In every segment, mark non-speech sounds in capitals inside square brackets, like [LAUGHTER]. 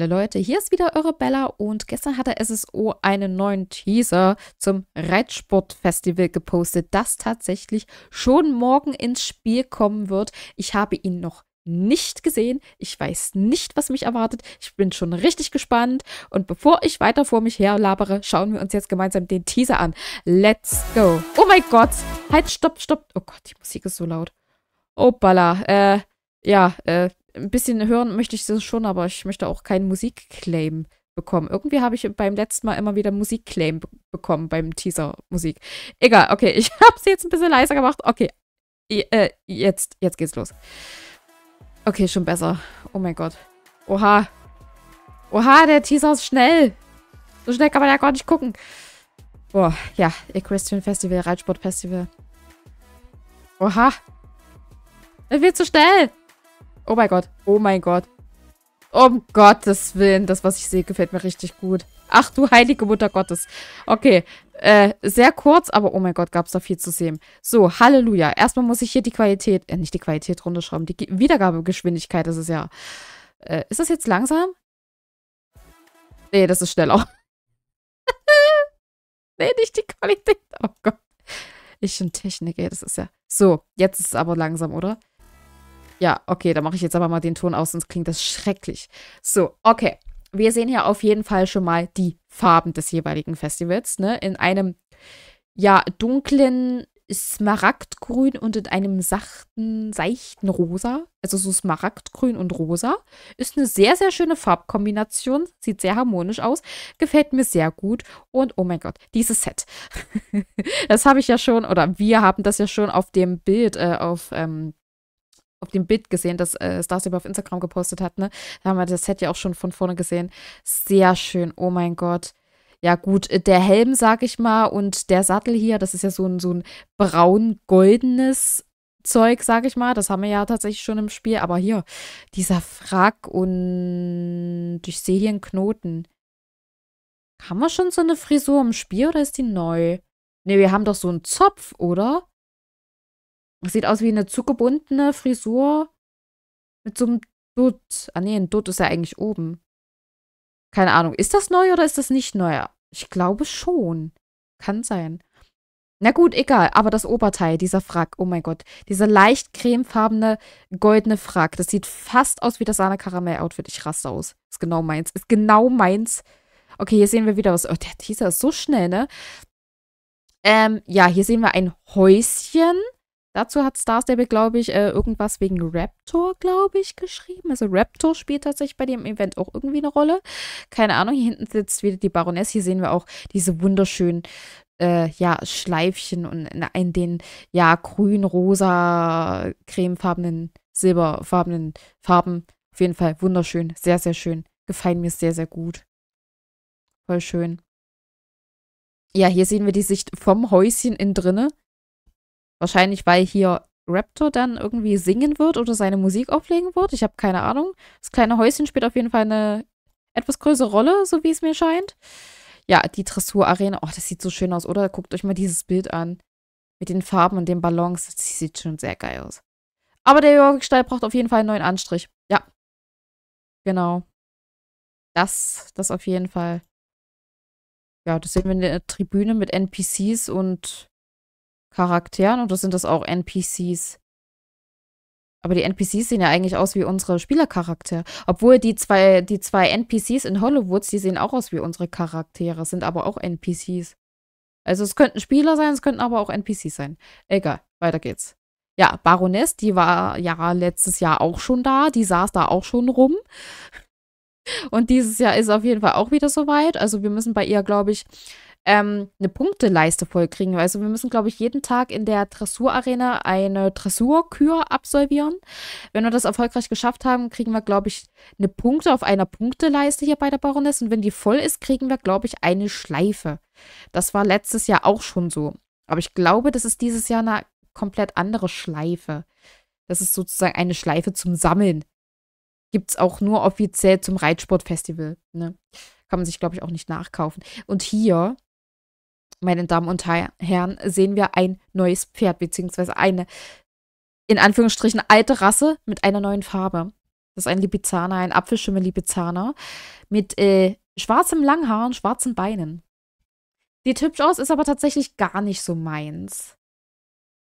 Hallo Leute, hier ist wieder eure Bella und gestern hat der SSO einen neuen Teaser zum Reitsportfestival gepostet, das tatsächlich schon morgen ins Spiel kommen wird. Ich habe ihn noch nicht gesehen. Ich weiß nicht, was mich erwartet. Ich bin schon richtig gespannt. Und bevor ich weiter vor mich her labere, schauen wir uns jetzt gemeinsam den Teaser an. Let's go. Oh mein Gott. Halt, stopp, stopp. Oh Gott, die Musik ist so laut. Oh, Balla. Äh, ja, äh, ein bisschen hören möchte ich das schon, aber ich möchte auch keinen Musikclaim bekommen. Irgendwie habe ich beim letzten Mal immer wieder Musikclaim bekommen beim Teaser Musik. Egal, okay, ich [LAUGHS] habe sie jetzt ein bisschen leiser gemacht. Okay, äh, jetzt, jetzt geht's los. Okay, schon besser. Oh mein Gott. Oha. Oha, der Teaser ist schnell. So schnell kann man ja gar nicht gucken. Boah, ja, Equestrian Festival, Reitsport Festival. Oha. Er wird zu schnell. Oh mein Gott. Oh mein Gott. Um Gottes Willen. Das, was ich sehe, gefällt mir richtig gut. Ach du heilige Mutter Gottes. Okay. Äh, sehr kurz, aber oh mein Gott, gab es da viel zu sehen. So, Halleluja. Erstmal muss ich hier die Qualität, äh, nicht die Qualität runterschrauben, die G Wiedergabegeschwindigkeit, das ist ja... Äh, ist das jetzt langsam? Nee, das ist schneller. [LAUGHS] nee, nicht die Qualität. Oh Gott. Ich und Technik, ey, das ist ja... So, jetzt ist es aber langsam, oder? Ja, okay, da mache ich jetzt aber mal den Ton aus, sonst klingt das schrecklich. So, okay. Wir sehen hier auf jeden Fall schon mal die Farben des jeweiligen Festivals, ne? In einem, ja, dunklen Smaragdgrün und in einem sachten, seichten Rosa. Also so Smaragdgrün und Rosa. Ist eine sehr, sehr schöne Farbkombination. Sieht sehr harmonisch aus. Gefällt mir sehr gut. Und oh mein Gott, dieses Set. [LAUGHS] das habe ich ja schon, oder wir haben das ja schon auf dem Bild, äh, auf ähm, auf dem Bild gesehen, das äh, Starship auf Instagram gepostet hat, ne? Da haben wir das Set ja auch schon von vorne gesehen. Sehr schön, oh mein Gott. Ja, gut, äh, der Helm, sag ich mal, und der Sattel hier, das ist ja so ein, so ein braun-goldenes Zeug, sag ich mal. Das haben wir ja tatsächlich schon im Spiel. Aber hier, dieser Frack und ich sehe hier einen Knoten. Haben wir schon so eine Frisur im Spiel oder ist die neu? Ne, wir haben doch so einen Zopf, oder? Sieht aus wie eine zugebundene Frisur mit so einem Dutt. Ah nee, ein Dutt ist ja eigentlich oben. Keine Ahnung. Ist das neu oder ist das nicht neu? Ich glaube schon. Kann sein. Na gut, egal. Aber das Oberteil, dieser Frack, oh mein Gott. Dieser leicht cremefarbene, goldene Frack. Das sieht fast aus wie das Sahne Karamell-Outfit. Ich raste aus. Ist genau meins. Ist genau meins. Okay, hier sehen wir wieder was. Oh, der Teaser ist so schnell, ne? Ähm, ja, hier sehen wir ein Häuschen. Dazu hat Starstable, glaube ich, äh, irgendwas wegen Raptor, glaube ich, geschrieben. Also Raptor spielt tatsächlich bei dem Event auch irgendwie eine Rolle. Keine Ahnung, hier hinten sitzt wieder die Baroness. Hier sehen wir auch diese wunderschönen äh, ja, Schleifchen und in, in den ja grün-rosa cremefarbenen, silberfarbenen Farben. Auf jeden Fall wunderschön, sehr, sehr schön. Gefallen mir sehr, sehr gut. Voll schön. Ja, hier sehen wir die Sicht vom Häuschen in drinne. Wahrscheinlich, weil hier Raptor dann irgendwie singen wird oder seine Musik auflegen wird. Ich habe keine Ahnung. Das kleine Häuschen spielt auf jeden Fall eine etwas größere Rolle, so wie es mir scheint. Ja, die Dressurarena. Oh, das sieht so schön aus, oder? Guckt euch mal dieses Bild an. Mit den Farben und den Ballons. Das sieht schon sehr geil aus. Aber der Jörg-Stall braucht auf jeden Fall einen neuen Anstrich. Ja. Genau. Das, das auf jeden Fall. Ja, das sehen wir in der Tribüne mit NPCs und Charakteren und das sind das auch NPCs. Aber die NPCs sehen ja eigentlich aus wie unsere Spielercharaktere. Obwohl die zwei, die zwei NPCs in Hollywoods, die sehen auch aus wie unsere Charaktere, sind aber auch NPCs. Also es könnten Spieler sein, es könnten aber auch NPCs sein. Egal, weiter geht's. Ja, Baroness, die war ja letztes Jahr auch schon da, die saß da auch schon rum. Und dieses Jahr ist auf jeden Fall auch wieder soweit. Also wir müssen bei ihr, glaube ich, ähm, eine Punkteleiste vollkriegen. Also wir müssen, glaube ich, jeden Tag in der Dressurarena eine Dressurkür absolvieren. Wenn wir das erfolgreich geschafft haben, kriegen wir, glaube ich, eine Punkte auf einer Punkteleiste hier bei der Baroness. Und wenn die voll ist, kriegen wir, glaube ich, eine Schleife. Das war letztes Jahr auch schon so. Aber ich glaube, das ist dieses Jahr eine komplett andere Schleife. Das ist sozusagen eine Schleife zum Sammeln. Gibt es auch nur offiziell zum Reitsportfestival. Ne? Kann man sich, glaube ich, auch nicht nachkaufen. Und hier meine Damen und Herren, sehen wir ein neues Pferd, beziehungsweise eine, in Anführungsstrichen, alte Rasse mit einer neuen Farbe. Das ist ein Lipizzana, ein Apfelschimmel-Lipizzana mit äh, schwarzem Langhaar und schwarzen Beinen. Sieht hübsch aus, ist aber tatsächlich gar nicht so meins.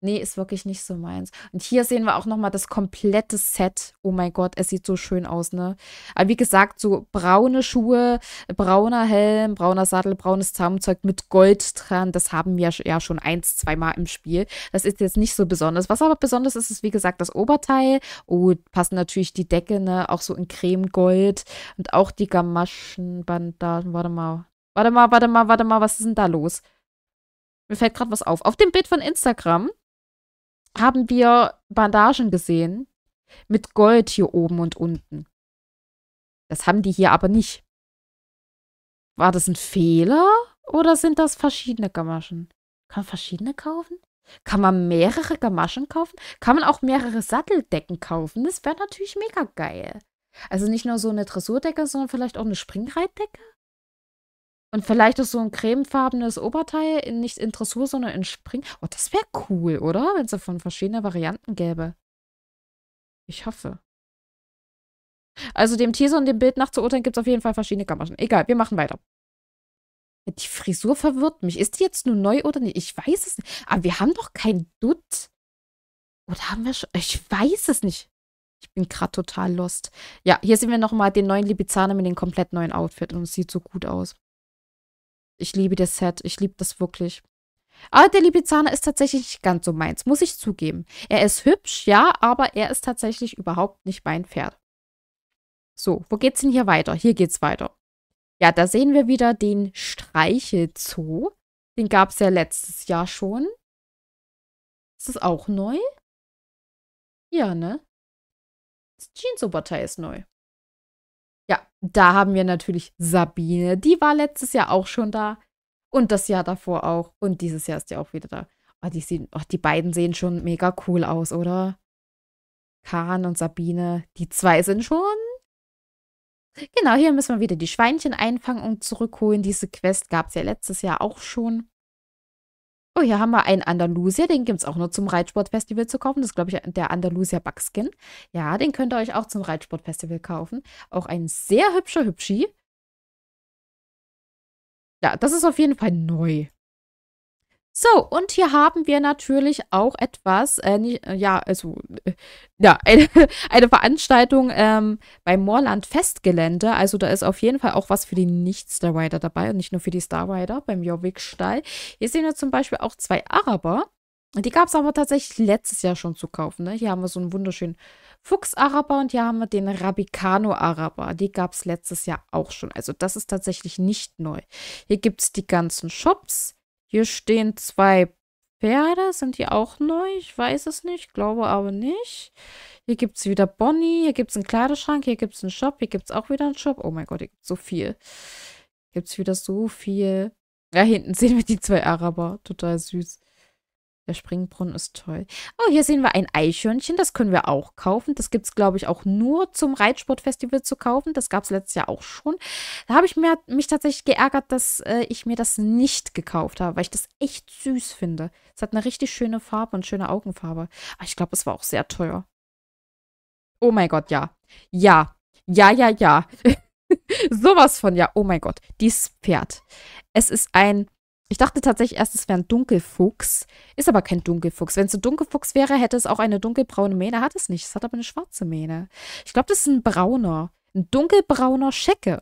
Nee, ist wirklich nicht so meins. Und hier sehen wir auch nochmal das komplette Set. Oh mein Gott, es sieht so schön aus, ne? Aber wie gesagt, so braune Schuhe, brauner Helm, brauner Sattel, braunes Zaumzeug mit Gold dran. Das haben wir ja schon eins, zweimal im Spiel. Das ist jetzt nicht so besonders. Was aber besonders ist, ist wie gesagt das Oberteil. Oh, passen natürlich die Decke, ne? Auch so in Cremegold. Und auch die Gamaschenbandagen. Warte mal. Warte mal, warte mal, warte mal. Was ist denn da los? Mir fällt gerade was auf. Auf dem Bild von Instagram haben wir Bandagen gesehen mit Gold hier oben und unten. Das haben die hier aber nicht. War das ein Fehler oder sind das verschiedene Gamaschen? Kann man verschiedene kaufen? Kann man mehrere Gamaschen kaufen? Kann man auch mehrere Satteldecken kaufen? Das wäre natürlich mega geil. Also nicht nur so eine Dressurdecke, sondern vielleicht auch eine Springreitdecke? Und vielleicht ist so ein cremefarbenes Oberteil in, nicht in Dressur, sondern in Spring. Oh, das wäre cool, oder? Wenn es davon verschiedene Varianten gäbe. Ich hoffe. Also dem Teaser und dem Bild nachzuurteilen gibt es auf jeden Fall verschiedene Gamaschen. Egal, wir machen weiter. Die Frisur verwirrt mich. Ist die jetzt nur neu oder nicht? Ich weiß es nicht. Aber wir haben doch kein Dutt. Oder haben wir schon? Ich weiß es nicht. Ich bin gerade total lost. Ja, hier sehen wir nochmal den neuen Libizane mit dem komplett neuen Outfit und es sieht so gut aus. Ich liebe das Set. Ich liebe das wirklich. Aber der Lipizzaner ist tatsächlich nicht ganz so meins, muss ich zugeben. Er ist hübsch, ja, aber er ist tatsächlich überhaupt nicht mein Pferd. So, wo geht's denn hier weiter? Hier geht's weiter. Ja, da sehen wir wieder den Streichelzoo. Den gab es ja letztes Jahr schon. Ist das auch neu? Ja, ne? Das Jeans-Oberteil ist neu. Da haben wir natürlich Sabine. Die war letztes Jahr auch schon da. Und das Jahr davor auch. Und dieses Jahr ist die auch wieder da. Oh, die, sehen, oh, die beiden sehen schon mega cool aus, oder? Kahn und Sabine. Die zwei sind schon. Genau, hier müssen wir wieder die Schweinchen einfangen und zurückholen. Diese Quest gab es ja letztes Jahr auch schon. Oh, hier haben wir einen Andalusia. den gibt es auch nur zum Reitsportfestival zu kaufen. Das ist, glaube ich, der Andalusia Buckskin. Ja, den könnt ihr euch auch zum Reitsportfestival kaufen. Auch ein sehr hübscher Hübschi. Ja, das ist auf jeden Fall neu. So, und hier haben wir natürlich auch etwas, äh, äh ja, also, äh, ja, eine, [LAUGHS] eine Veranstaltung ähm, beim Moorland Festgelände. Also da ist auf jeden Fall auch was für die Nicht-Star dabei und nicht nur für die Star beim Jovic-Stall. Hier sehen wir zum Beispiel auch zwei Araber. Die gab es aber tatsächlich letztes Jahr schon zu kaufen. Ne? Hier haben wir so einen wunderschönen Fuchs-Araber und hier haben wir den Rabicano-Araber. Die gab es letztes Jahr auch schon. Also das ist tatsächlich nicht neu. Hier gibt es die ganzen Shops. Hier stehen zwei Pferde. Sind die auch neu? Ich weiß es nicht, glaube aber nicht. Hier gibt es wieder Bonnie. Hier gibt es einen Kleiderschrank. Hier gibt es einen Shop. Hier gibt es auch wieder einen Shop. Oh mein Gott, hier gibt so viel. Hier gibt es wieder so viel. Da hinten sehen wir die zwei Araber. Total süß. Der Springbrunnen ist toll. Oh, hier sehen wir ein Eichhörnchen. Das können wir auch kaufen. Das gibt es, glaube ich, auch nur zum Reitsportfestival zu kaufen. Das gab es letztes Jahr auch schon. Da habe ich mir, mich tatsächlich geärgert, dass äh, ich mir das nicht gekauft habe, weil ich das echt süß finde. Es hat eine richtig schöne Farbe und schöne Augenfarbe. Aber ich glaube, es war auch sehr teuer. Oh mein Gott, ja. Ja. Ja, ja, ja. [LAUGHS] Sowas von ja. Oh mein Gott. Dieses Pferd. Es ist ein ich dachte tatsächlich erst, es wäre ein Dunkelfuchs. Ist aber kein Dunkelfuchs. Wenn es ein Dunkelfuchs wäre, hätte es auch eine dunkelbraune Mähne. Hat es nicht. Es hat aber eine schwarze Mähne. Ich glaube, das ist ein brauner. Ein dunkelbrauner Schecke.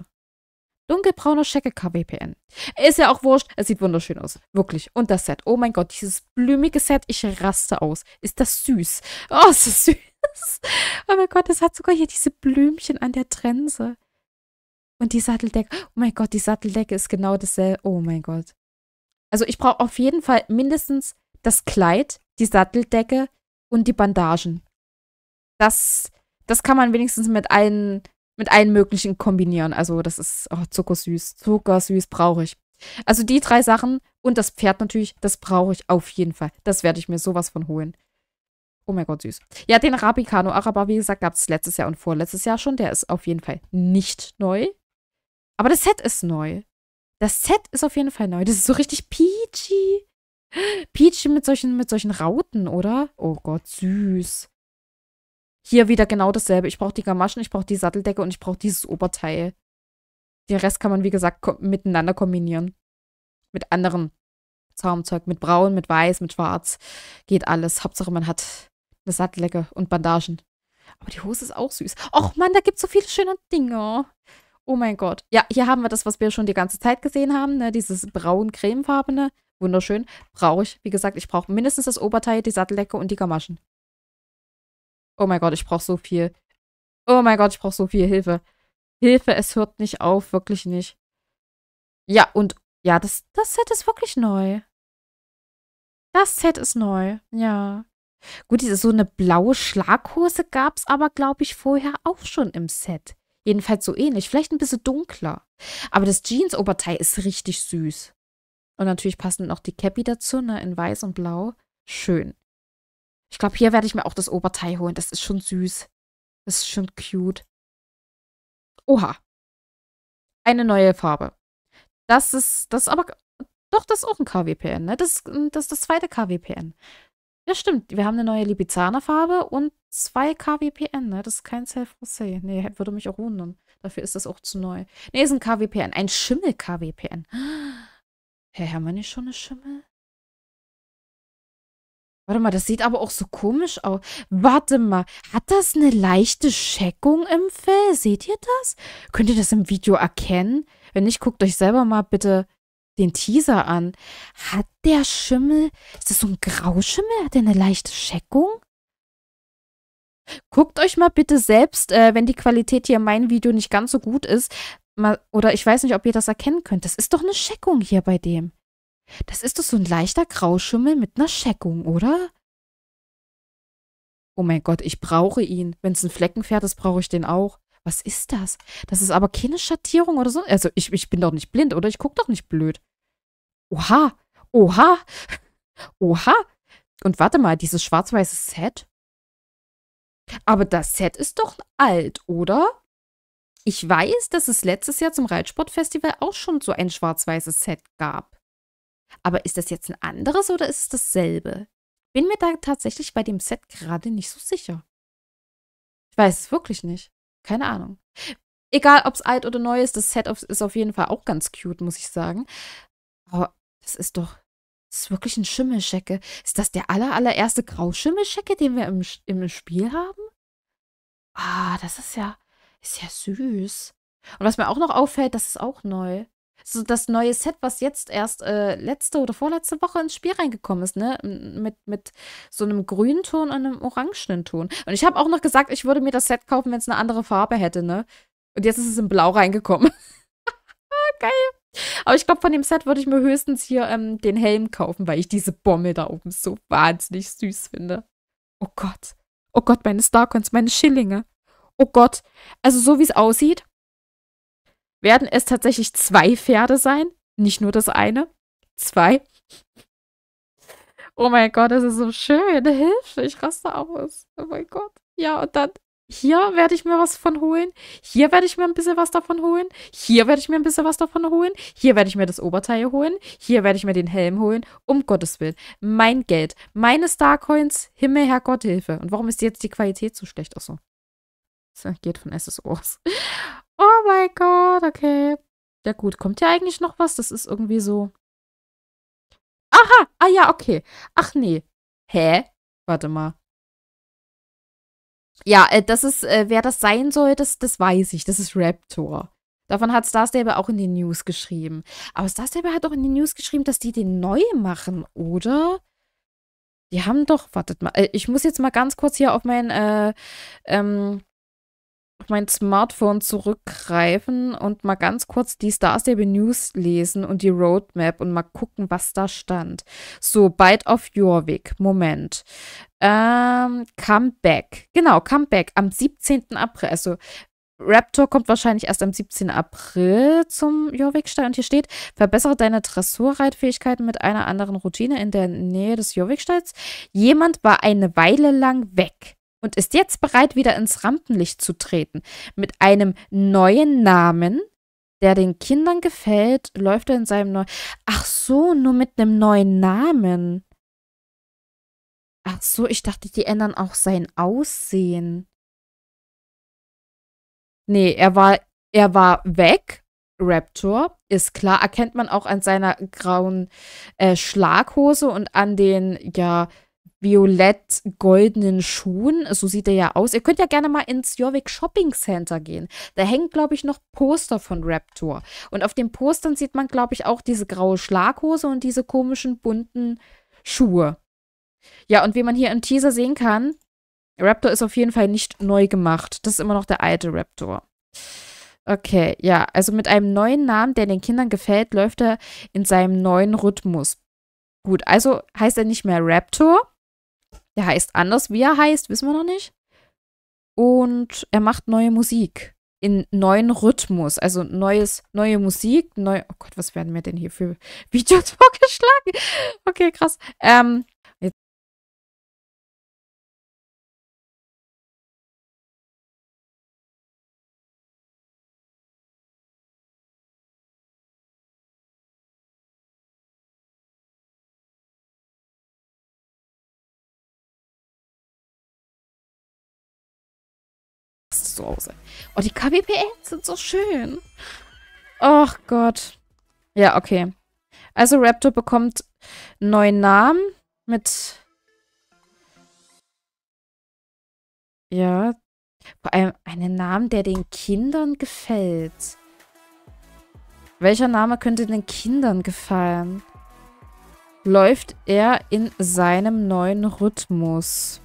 Dunkelbrauner Schecke KWPN. Ist ja auch wurscht. Es sieht wunderschön aus. Wirklich. Und das Set. Oh mein Gott, dieses blümige Set. Ich raste aus. Ist das süß. Oh, ist das [LAUGHS] süß. Oh mein Gott, es hat sogar hier diese Blümchen an der Trense. Und die Satteldecke. Oh mein Gott, die Satteldecke ist genau dasselbe. Oh mein Gott. Also ich brauche auf jeden Fall mindestens das Kleid, die Satteldecke und die Bandagen. Das, das kann man wenigstens mit allen, mit allen möglichen kombinieren. Also das ist oh, zuckersüß. Zuckersüß brauche ich. Also die drei Sachen und das Pferd natürlich, das brauche ich auf jeden Fall. Das werde ich mir sowas von holen. Oh mein Gott, süß. Ja, den Arabicano Araber, wie gesagt, gab es letztes Jahr und vorletztes Jahr schon. Der ist auf jeden Fall nicht neu. Aber das Set ist neu. Das Set ist auf jeden Fall neu. Das ist so richtig peachy. Peachy mit solchen, mit solchen Rauten, oder? Oh Gott, süß. Hier wieder genau dasselbe. Ich brauche die Gamaschen, ich brauche die Satteldecke und ich brauche dieses Oberteil. Den Rest kann man, wie gesagt, ko miteinander kombinieren. Mit anderen Zaumzeug. Mit braun, mit weiß, mit schwarz. Geht alles. Hauptsache, man hat eine Satteldecke und Bandagen. Aber die Hose ist auch süß. Och Mann, da gibt es so viele schöne Dinge. Oh mein Gott. Ja, hier haben wir das, was wir schon die ganze Zeit gesehen haben, ne? dieses braun-cremefarbene. Wunderschön. Brauche ich. Wie gesagt, ich brauche mindestens das Oberteil, die Satteldecke und die Gamaschen. Oh mein Gott, ich brauche so viel. Oh mein Gott, ich brauche so viel Hilfe. Hilfe, es hört nicht auf, wirklich nicht. Ja, und ja, das, das Set ist wirklich neu. Das Set ist neu, ja. Gut, diese, so eine blaue Schlaghose gab es aber, glaube ich, vorher auch schon im Set. Jedenfalls so ähnlich. Vielleicht ein bisschen dunkler. Aber das Jeans-Oberteil ist richtig süß. Und natürlich passend noch die Cappy dazu, ne? In weiß und blau. Schön. Ich glaube, hier werde ich mir auch das Oberteil holen. Das ist schon süß. Das ist schon cute. Oha. Eine neue Farbe. Das ist, das ist aber, doch, das ist auch ein KWPN, ne? Das, das ist das zweite KWPN. Ja, stimmt. Wir haben eine neue Libizzaner-Farbe und zwei KWPN, ne? Das ist kein Self-Rosé. Nee, würde mich auch wundern. Dafür ist das auch zu neu. Nee, ist ein KWPN. Ein Schimmel-KWPN. Hä, [GASPS] haben wir nicht schon eine Schimmel? Warte mal, das sieht aber auch so komisch aus. Warte mal, hat das eine leichte Scheckung im Fell? Seht ihr das? Könnt ihr das im Video erkennen? Wenn nicht, guckt euch selber mal bitte den Teaser an. Hat der Schimmel, ist das so ein Grauschimmel? Hat der eine leichte Scheckung? Guckt euch mal bitte selbst, äh, wenn die Qualität hier in meinem Video nicht ganz so gut ist, mal, oder ich weiß nicht, ob ihr das erkennen könnt. Das ist doch eine Scheckung hier bei dem. Das ist doch so ein leichter Grauschimmel mit einer Scheckung, oder? Oh mein Gott, ich brauche ihn. Wenn es ein Fleckenpferd ist, brauche ich den auch. Was ist das? Das ist aber keine Schattierung oder so. Also ich, ich bin doch nicht blind, oder? Ich gucke doch nicht blöd. Oha, oha, oha. Und warte mal, dieses schwarz-weiße Set? Aber das Set ist doch alt, oder? Ich weiß, dass es letztes Jahr zum Reitsportfestival auch schon so ein schwarz-weißes Set gab. Aber ist das jetzt ein anderes oder ist es dasselbe? Bin mir da tatsächlich bei dem Set gerade nicht so sicher. Ich weiß es wirklich nicht. Keine Ahnung. Egal, ob es alt oder neu ist, das Set ist auf jeden Fall auch ganz cute, muss ich sagen. Aber das ist doch, das ist wirklich ein Schimmelschecke. Ist das der aller, allererste Grauschimmelschecke, den wir im, im Spiel haben? Ah, das ist ja, ist ja süß. Und was mir auch noch auffällt, das ist auch neu. So das neue Set, was jetzt erst äh, letzte oder vorletzte Woche ins Spiel reingekommen ist, ne? Mit, mit so einem grünen Ton und einem orangenen Ton. Und ich habe auch noch gesagt, ich würde mir das Set kaufen, wenn es eine andere Farbe hätte, ne? Und jetzt ist es in Blau reingekommen. [LAUGHS] Geil. Aber ich glaube, von dem Set würde ich mir höchstens hier ähm, den Helm kaufen, weil ich diese Bommel da oben so wahnsinnig süß finde. Oh Gott. Oh Gott, meine Starcoins, meine Schillinge. Oh Gott. Also so wie es aussieht, werden es tatsächlich zwei Pferde sein. Nicht nur das eine. Zwei. Oh mein Gott, das ist so schön. Hilfe, ich raste aus. Oh mein Gott. Ja, und dann hier werde ich mir was von holen. Hier werde ich mir ein bisschen was davon holen. Hier werde ich mir ein bisschen was davon holen. Hier werde ich mir das Oberteil holen. Hier werde ich mir den Helm holen. Um Gottes Willen. Mein Geld. Meine Starcoins. Himmel, Herr Gott, Hilfe. Und warum ist jetzt die Qualität so schlecht? Achso. Das geht von SSO aus. Oh mein Gott, okay. Ja gut, kommt ja eigentlich noch was? Das ist irgendwie so... Aha! Ah ja, okay. Ach nee. Hä? Warte mal. Ja, äh, das ist, äh, wer das sein soll, das, das weiß ich. Das ist Raptor. Davon hat Starstable auch in den News geschrieben. Aber Starstable hat auch in den News geschrieben, dass die den neu machen, oder? Die haben doch, wartet mal, äh, ich muss jetzt mal ganz kurz hier auf mein äh, ähm, mein Smartphone zurückgreifen und mal ganz kurz die Star Stable News lesen und die Roadmap und mal gucken, was da stand. So, Bite of Jorvik, Moment. Ähm, Comeback. Genau, Comeback am 17. April. Also, Raptor kommt wahrscheinlich erst am 17. April zum Jorvikstein. Und hier steht, verbessere deine Dressurreitfähigkeiten mit einer anderen Routine in der Nähe des Jorviksteins. Jemand war eine Weile lang weg und ist jetzt bereit, wieder ins Rampenlicht zu treten. Mit einem neuen Namen, der den Kindern gefällt, läuft er in seinem neuen. Ach so, nur mit einem neuen Namen. Ach so, ich dachte, die ändern auch sein Aussehen. Nee, er war, er war weg. Raptor, ist klar, erkennt man auch an seiner grauen äh, Schlaghose und an den, ja, violett-goldenen Schuhen. So sieht er ja aus. Ihr könnt ja gerne mal ins Jorvik Shopping Center gehen. Da hängen, glaube ich, noch Poster von Raptor. Und auf den Postern sieht man, glaube ich, auch diese graue Schlaghose und diese komischen bunten Schuhe. Ja, und wie man hier im Teaser sehen kann, Raptor ist auf jeden Fall nicht neu gemacht. Das ist immer noch der alte Raptor. Okay, ja, also mit einem neuen Namen, der den Kindern gefällt, läuft er in seinem neuen Rhythmus. Gut, also heißt er nicht mehr Raptor, der heißt anders. Wie er heißt, wissen wir noch nicht. Und er macht neue Musik in neuen Rhythmus, also neues, neue Musik, neu. Oh Gott, was werden mir denn hier für Videos [LAUGHS] vorgeschlagen? Okay, krass. Ähm, zu Hause. Oh, die KBPLs sind so schön. Ach Gott. Ja, okay. Also Raptor bekommt einen neuen Namen mit... Ja. Vor allem einen Namen, der den Kindern gefällt. Welcher Name könnte den Kindern gefallen? Läuft er in seinem neuen Rhythmus?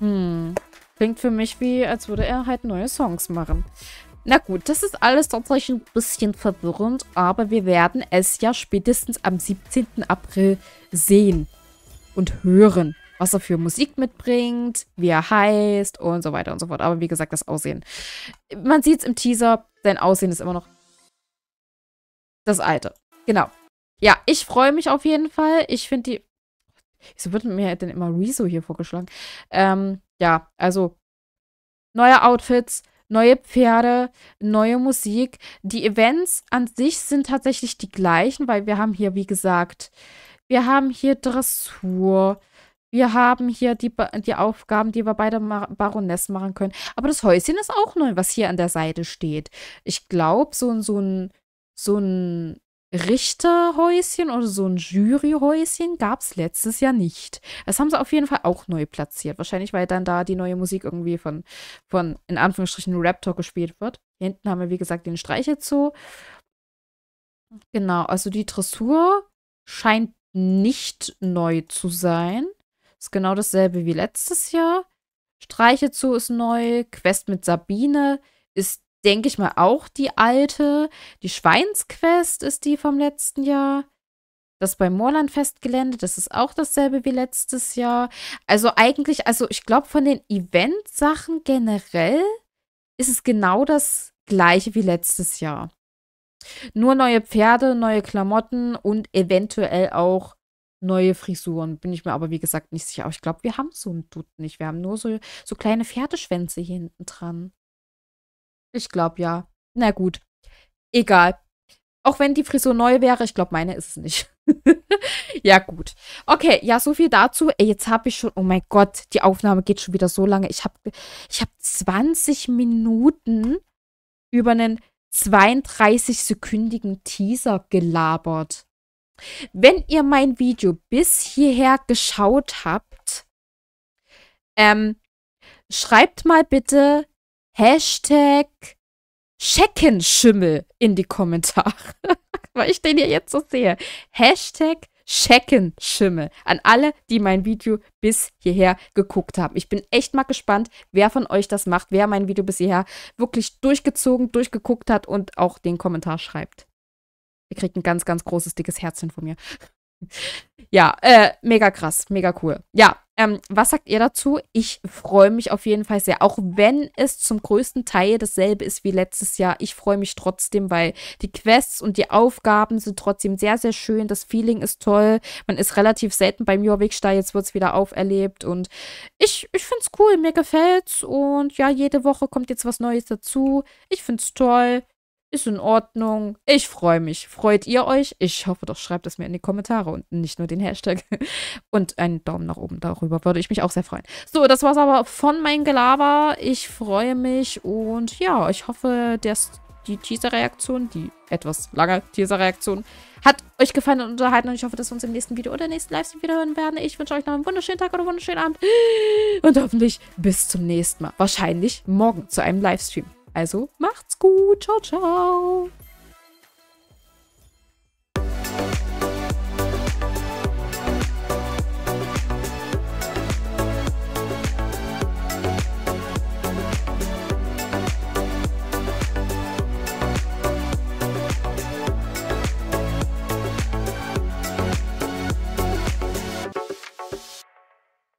Hm. Klingt für mich wie, als würde er halt neue Songs machen. Na gut, das ist alles tatsächlich ein bisschen verwirrend, aber wir werden es ja spätestens am 17. April sehen und hören, was er für Musik mitbringt, wie er heißt und so weiter und so fort. Aber wie gesagt, das Aussehen. Man sieht es im Teaser, sein Aussehen ist immer noch das alte. Genau. Ja, ich freue mich auf jeden Fall. Ich finde die Wieso wird mir denn immer Rezo hier vorgeschlagen? Ähm, ja, also neue Outfits, neue Pferde, neue Musik. Die Events an sich sind tatsächlich die gleichen, weil wir haben hier, wie gesagt, wir haben hier Dressur. Wir haben hier die, die Aufgaben, die wir bei der Baroness machen können. Aber das Häuschen ist auch neu, was hier an der Seite steht. Ich glaube, so, so ein, so ein Richterhäuschen oder so ein Juryhäuschen gab es letztes Jahr nicht. Das haben sie auf jeden Fall auch neu platziert. Wahrscheinlich, weil dann da die neue Musik irgendwie von, von in Anführungsstrichen, Raptor gespielt wird. Hier hinten haben wir, wie gesagt, den Streichelzoo. Genau, also die Dressur scheint nicht neu zu sein. Ist genau dasselbe wie letztes Jahr. Streichelzoo ist neu. Quest mit Sabine ist denke ich mal, auch die alte. Die Schweinsquest ist die vom letzten Jahr. Das beim Moorlandfestgelände, das ist auch dasselbe wie letztes Jahr. Also eigentlich, also ich glaube, von den Event-Sachen generell ist es genau das gleiche wie letztes Jahr. Nur neue Pferde, neue Klamotten und eventuell auch neue Frisuren. Bin ich mir aber, wie gesagt, nicht sicher. Aber ich glaube, wir haben so ein Dutt nicht. Wir haben nur so, so kleine Pferdeschwänze hier hinten dran. Ich glaube ja. Na gut. Egal. Auch wenn die Frisur neu wäre, ich glaube, meine ist es nicht. [LAUGHS] ja, gut. Okay, ja, so viel dazu. Ey, jetzt habe ich schon, oh mein Gott, die Aufnahme geht schon wieder so lange. Ich habe ich hab 20 Minuten über einen 32-sekündigen Teaser gelabert. Wenn ihr mein Video bis hierher geschaut habt, ähm, schreibt mal bitte Hashtag Scheckenschimmel in die Kommentare. [LAUGHS] Weil ich den ja jetzt so sehe. Hashtag Scheckenschimmel. An alle, die mein Video bis hierher geguckt haben. Ich bin echt mal gespannt, wer von euch das macht, wer mein Video bis hierher wirklich durchgezogen, durchgeguckt hat und auch den Kommentar schreibt. Ihr kriegt ein ganz, ganz großes, dickes Herzchen von mir. [LAUGHS] Ja, äh, mega krass, mega cool. Ja, ähm, was sagt ihr dazu? Ich freue mich auf jeden Fall sehr, auch wenn es zum größten Teil dasselbe ist wie letztes Jahr. Ich freue mich trotzdem, weil die Quests und die Aufgaben sind trotzdem sehr, sehr schön. Das Feeling ist toll. Man ist relativ selten beim Jorvikstar. jetzt wird es wieder auferlebt und ich, ich finde es cool, mir gefällt's und ja, jede Woche kommt jetzt was Neues dazu. Ich finde es toll ist in Ordnung. Ich freue mich. Freut ihr euch? Ich hoffe doch, schreibt es mir in die Kommentare und nicht nur den Hashtag. [LAUGHS] Und einen Daumen nach oben darüber würde ich mich auch sehr freuen. So, das war's aber von meinem Gelaber. Ich freue mich und ja, ich hoffe, dass die Teaser-Reaktion, die etwas lange Teaser-Reaktion, hat euch gefallen und unterhalten. Und ich hoffe, dass wir uns im nächsten Video oder im nächsten Livestream wiederhören werden. Ich wünsche euch noch einen wunderschönen Tag oder einen wunderschönen Abend. [GASPS] Und hoffentlich bis zum nächsten Mal. Wahrscheinlich morgen zu einem Livestream. Also macht's gut. Ciao, ciao.